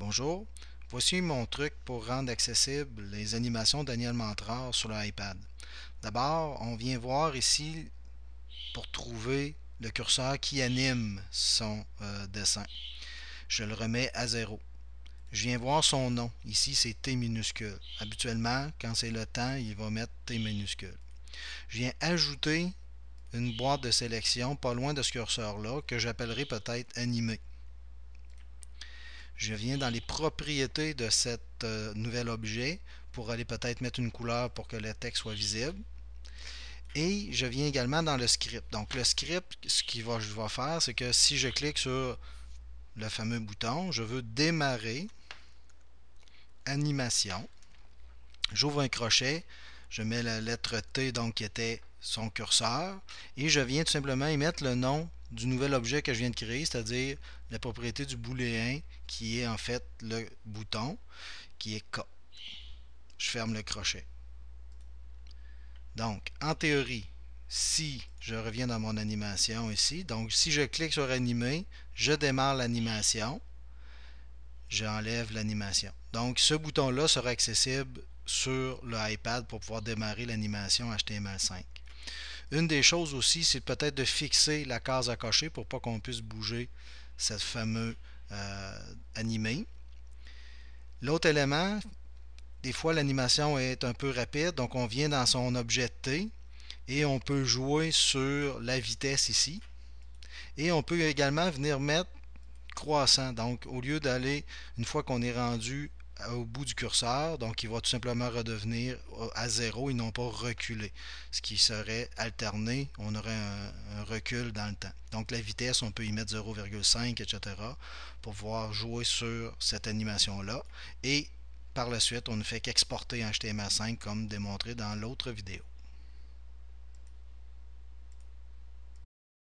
Bonjour, voici mon truc pour rendre accessibles les animations Daniel Mantrard sur l'iPad. D'abord, on vient voir ici pour trouver le curseur qui anime son euh, dessin. Je le remets à zéro. Je viens voir son nom. Ici, c'est T minuscule. Habituellement, quand c'est le temps, il va mettre T minuscule. Je viens ajouter une boîte de sélection pas loin de ce curseur-là que j'appellerai peut-être animé. Je viens dans les propriétés de cet euh, nouvel objet pour aller peut-être mettre une couleur pour que le texte soit visible. Et je viens également dans le script. Donc le script, ce qu'il va, je vais faire, c'est que si je clique sur le fameux bouton, je veux démarrer animation. J'ouvre un crochet, je mets la lettre T, donc qui était son curseur, et je viens tout simplement y mettre le nom du nouvel objet que je viens de créer, c'est-à-dire la propriété du booléen, qui est en fait le bouton, qui est K. Je ferme le crochet. Donc, en théorie, si je reviens dans mon animation ici, donc si je clique sur animer, je démarre l'animation, j'enlève l'animation. Donc ce bouton-là sera accessible sur le iPad pour pouvoir démarrer l'animation HTML5. Une des choses aussi, c'est peut-être de fixer la case à cocher pour pas qu'on puisse bouger cette fameuse euh, animée. L'autre élément, des fois l'animation est un peu rapide, donc on vient dans son objet T et on peut jouer sur la vitesse ici. Et on peut également venir mettre croissant. Donc au lieu d'aller, une fois qu'on est rendu euh, au bout du curseur. Donc, il va tout simplement redevenir euh, à zéro et non pas reculer. Ce qui serait alterné, on aurait un, recul dans le temps. Donc, la vitesse, on peut y mettre 0,5, etc. pour pouvoir jouer sur cette animation-là. Et par la suite, on ne fait qu'exporter en HTML5 comme démontré dans l'autre vidéo.